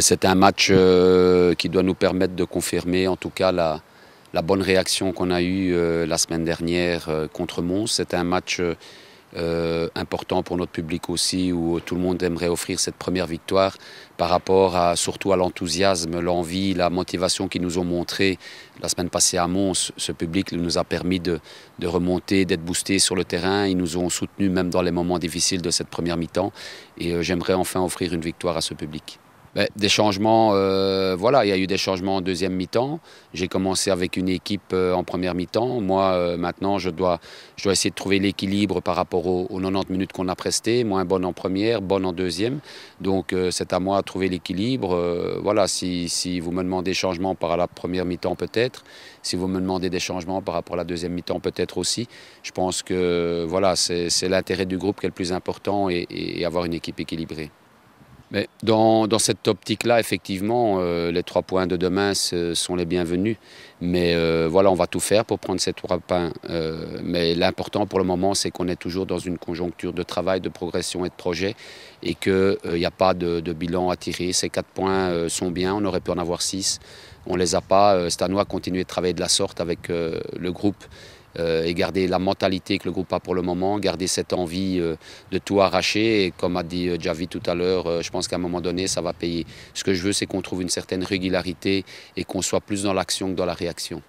c'est un match euh, qui doit nous permettre de confirmer en tout cas la, bonne réaction qu'on a eue euh, la semaine dernière euh, contre Mons. C'est un match important pour notre public aussi où tout le monde aimerait offrir cette première victoire par rapport à, surtout à l'enthousiasme, l'envie, la motivation qu'ils nous ont montré la semaine passée à Mons. Ce public nous a permis de, de remonter, d'être boosté sur le terrain. Ils nous ont soutenus même dans les moments difficiles de cette première mi-temps et j'aimerais enfin offrir une victoire à ce public. Ben, des changements, euh, voilà, il y a eu des changements en deuxième mi-temps. J'ai commencé avec une équipe euh, en première mi-temps. Moi, euh, maintenant, je dois, je essayer de trouver l'équilibre par rapport aux, 90 minutes qu'on a prestées, moins bonne en première, bonne en deuxième. Donc, c'est à moi de trouver l'équilibre. voilà, si, vous me demandez changements par la première mi-temps, peut-être. Si vous me demandez des changements par rapport à la deuxième mi-temps, peut-être aussi. Je pense que, voilà, c'est l'intérêt du groupe qui est le plus important et avoir une équipe équilibrée dans, cette optique-là, effectivement, euh, les trois points de demain sont les bienvenus. Mais euh, voilà, on va tout faire pour prendre ces trois points. Euh, mais l'important pour le moment, c'est qu'on est toujours dans une conjoncture de travail, de progression et de projet et qu'il n'y a pas de, bilan à tirer. Ces quatre points sont bien, on aurait pu en avoir six. On ne les a pas. c'est à nous continuer de travailler de la sorte avec le groupe euh, et garder la mentalité que le groupe a pour le moment, garder cette envie euh, de tout arracher. Et comme a dit euh, Javi tout à l'heure, je pense qu'à un moment donné, ça va payer. Ce que je veux, c'est qu'on trouve une certaine régularité et qu'on soit plus dans l'action que dans la réaction.